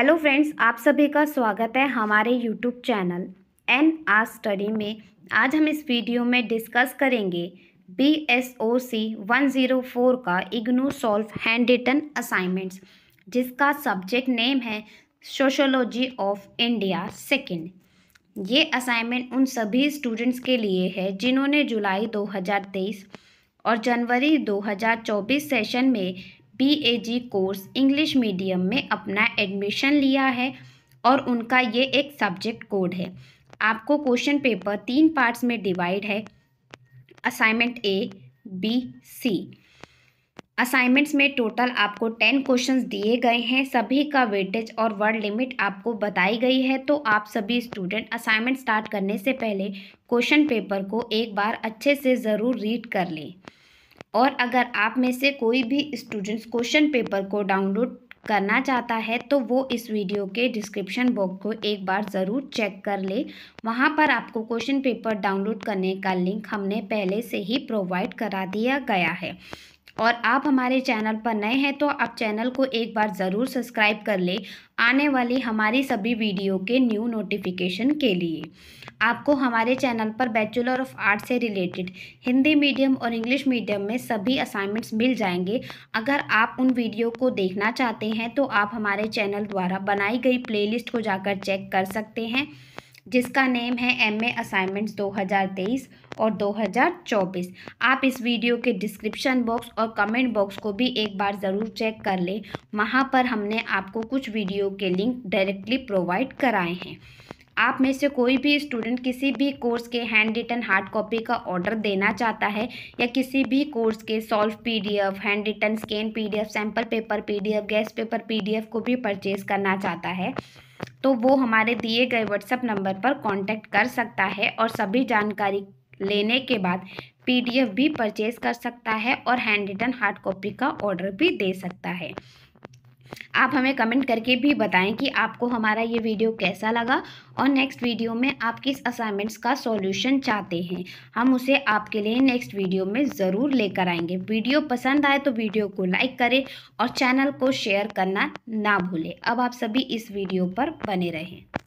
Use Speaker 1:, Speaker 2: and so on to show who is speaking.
Speaker 1: hello friends आप सभी का स्वागत है हमारे YouTube channel N R study में आज हम इस वीडियो में डिस्कस करेंगे B S O C one zero four का IGNOU solve hand written assignments जिसका सब्जेक्ट नेम है सोशोलॉजी ऑफ इंडिया सेकंड ये असाइनमेंट उन सभी स्टूडेंट्स के लिए है जिन्होंने जुलाई 2023 और जनवरी 2024 सेशन में पीएजी कोर्स इंग्लिश मीडियम में अपना एडमिशन लिया है और उनका ये एक सब्जेक्ट कोड है आपको क्वेश्चन पेपर तीन पार्ट्स में डिवाइड है assignment A B C assignments में टोटल आपको टेन क्वेश्चंस दिए गए हैं सभी का वेटेज और वर्ड लिमिट आपको बताई गई है तो आप सभी स्टूडेंट असाइनमेंट स्टार्ट करने से पहले क्वेश्चन पेपर को एक बार अच्छे से ज़रूर रीड कर लें और अगर आप में से कोई भी स्टूडेंट्स क्वेश्चन पेपर को डाउनलोड करना चाहता है तो वो इस वीडियो के डिस्क्रिप्शन बॉक्स को एक बार ज़रूर चेक कर ले वहाँ पर आपको क्वेश्चन पेपर डाउनलोड करने का लिंक हमने पहले से ही प्रोवाइड करा दिया गया है और आप हमारे चैनल पर नए हैं तो आप चैनल को एक बार ज़रूर सब्सक्राइब कर लें आने वाली हमारी सभी वीडियो के न्यू नोटिफिकेशन के लिए आपको हमारे चैनल पर बैचलर ऑफ आर्ट से रिलेटेड हिंदी मीडियम और इंग्लिश मीडियम में सभी असाइनमेंट्स मिल जाएंगे अगर आप उन वीडियो को देखना चाहते हैं तो आप हमारे चैनल द्वारा बनाई गई प्ले को जाकर चेक कर सकते हैं जिसका नेम है एम ए असाइनमेंट्स दो हज़ार तेईस और 2024 आप इस वीडियो के डिस्क्रिप्शन बॉक्स और कमेंट बॉक्स को भी एक बार ज़रूर चेक कर लें वहाँ पर हमने आपको कुछ वीडियो के लिंक डायरेक्टली प्रोवाइड कराए हैं आप में से कोई भी स्टूडेंट किसी भी कोर्स के हैंड रिटन हार्ड कॉपी का ऑर्डर देना चाहता है या किसी भी कोर्स के solve PDF hand written scan PDF sample paper PDF guess paper PDF को भी परचेज करना चाहता है तो वो हमारे दिए गए व्हाट्सएप नंबर पर कांटेक्ट कर सकता है और सभी जानकारी लेने के बाद पीडीएफ भी परचेज कर सकता है और हैंड रिटन हार्ड कॉपी का ऑर्डर भी दे सकता है आप हमें कमेंट करके भी बताएं कि आपको हमारा ये वीडियो कैसा लगा और नेक्स्ट वीडियो में आप किस असाइनमेंट्स का सॉल्यूशन चाहते हैं हम उसे आपके लिए नेक्स्ट वीडियो में ज़रूर लेकर आएंगे वीडियो पसंद आए तो वीडियो को लाइक करें और चैनल को शेयर करना ना भूलें अब आप सभी इस वीडियो पर बने रहें